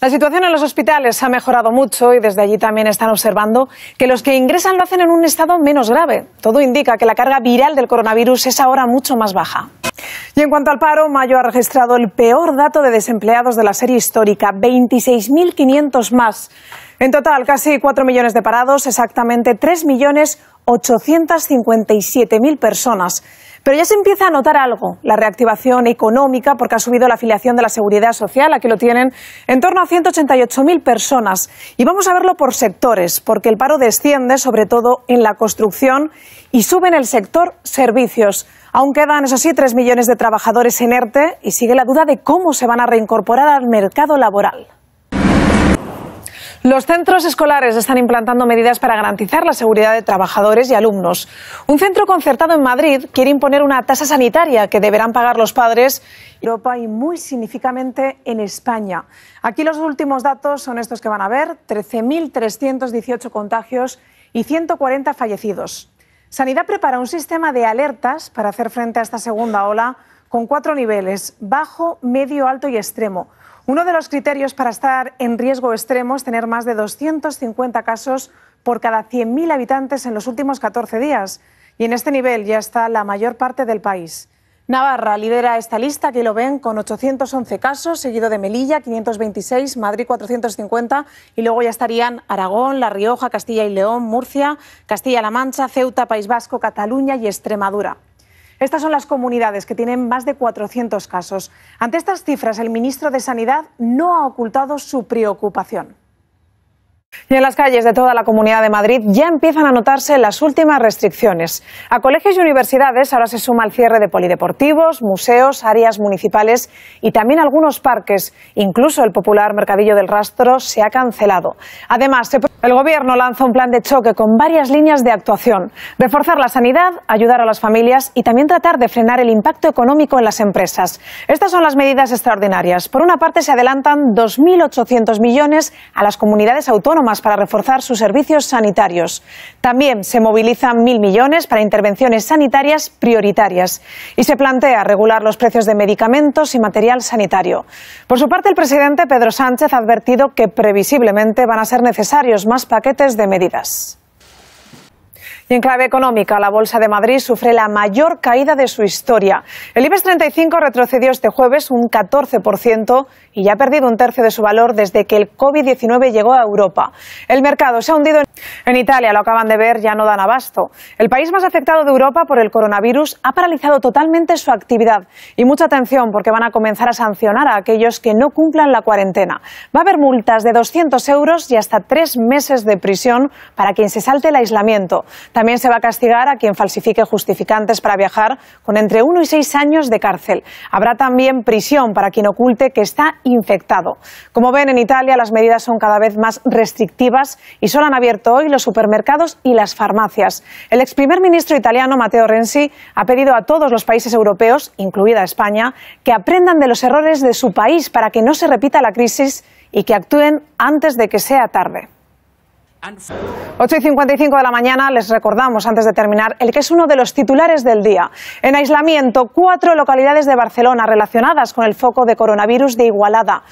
La situación en los hospitales ha mejorado mucho y desde allí también están observando que los que ingresan lo hacen en un estado menos grave. Todo indica que la carga viral del coronavirus es ahora mucho más baja. Y en cuanto al paro, mayo ha registrado el peor dato de desempleados de la serie histórica, 26.500 más. En total, casi 4 millones de parados, exactamente 3.857.000 personas. Pero ya se empieza a notar algo, la reactivación económica, porque ha subido la afiliación de la Seguridad Social, aquí lo tienen, en torno a mil personas. Y vamos a verlo por sectores, porque el paro desciende, sobre todo en la construcción, y sube en el sector servicios. Aún quedan, eso sí, 3 millones de trabajadores en ERTE y sigue la duda de cómo se van a reincorporar al mercado laboral. Los centros escolares están implantando medidas para garantizar la seguridad de trabajadores y alumnos. Un centro concertado en Madrid quiere imponer una tasa sanitaria que deberán pagar los padres en Europa y muy significamente en España. Aquí los últimos datos son estos que van a ver, 13.318 contagios y 140 fallecidos. Sanidad prepara un sistema de alertas para hacer frente a esta segunda ola con cuatro niveles, bajo, medio, alto y extremo. Uno de los criterios para estar en riesgo extremo es tener más de 250 casos por cada 100.000 habitantes en los últimos 14 días. Y en este nivel ya está la mayor parte del país. Navarra lidera esta lista, que lo ven con 811 casos, seguido de Melilla, 526, Madrid 450 y luego ya estarían Aragón, La Rioja, Castilla y León, Murcia, Castilla-La Mancha, Ceuta, País Vasco, Cataluña y Extremadura. Estas son las comunidades que tienen más de 400 casos. Ante estas cifras, el ministro de Sanidad no ha ocultado su preocupación en las calles de toda la Comunidad de Madrid ya empiezan a notarse las últimas restricciones. A colegios y universidades ahora se suma el cierre de polideportivos, museos, áreas municipales y también algunos parques. Incluso el popular Mercadillo del Rastro se ha cancelado. Además, el Gobierno lanza un plan de choque con varias líneas de actuación. Reforzar la sanidad, ayudar a las familias y también tratar de frenar el impacto económico en las empresas. Estas son las medidas extraordinarias. Por una parte, se adelantan 2.800 millones a las comunidades autónomas para reforzar sus servicios sanitarios. También se movilizan mil millones para intervenciones sanitarias prioritarias y se plantea regular los precios de medicamentos y material sanitario. Por su parte, el presidente Pedro Sánchez ha advertido que previsiblemente van a ser necesarios más paquetes de medidas. Y en clave económica, la Bolsa de Madrid sufre la mayor caída de su historia. El IBEX 35 retrocedió este jueves un 14% y ya ha perdido un tercio de su valor desde que el COVID-19 llegó a Europa. El mercado se ha hundido en Italia, lo acaban de ver, ya no dan abasto. El país más afectado de Europa por el coronavirus ha paralizado totalmente su actividad. Y mucha atención porque van a comenzar a sancionar a aquellos que no cumplan la cuarentena. Va a haber multas de 200 euros y hasta tres meses de prisión para quien se salte el aislamiento. También se va a castigar a quien falsifique justificantes para viajar con entre uno y seis años de cárcel. Habrá también prisión para quien oculte que está infectado. Como ven, en Italia las medidas son cada vez más restrictivas y solo han abierto hoy los supermercados y las farmacias. El ex primer ministro italiano, Matteo Renzi, ha pedido a todos los países europeos, incluida España, que aprendan de los errores de su país para que no se repita la crisis y que actúen antes de que sea tarde. 8 y 55 de la mañana, les recordamos antes de terminar el que es uno de los titulares del día. En aislamiento, cuatro localidades de Barcelona relacionadas con el foco de coronavirus de Igualada.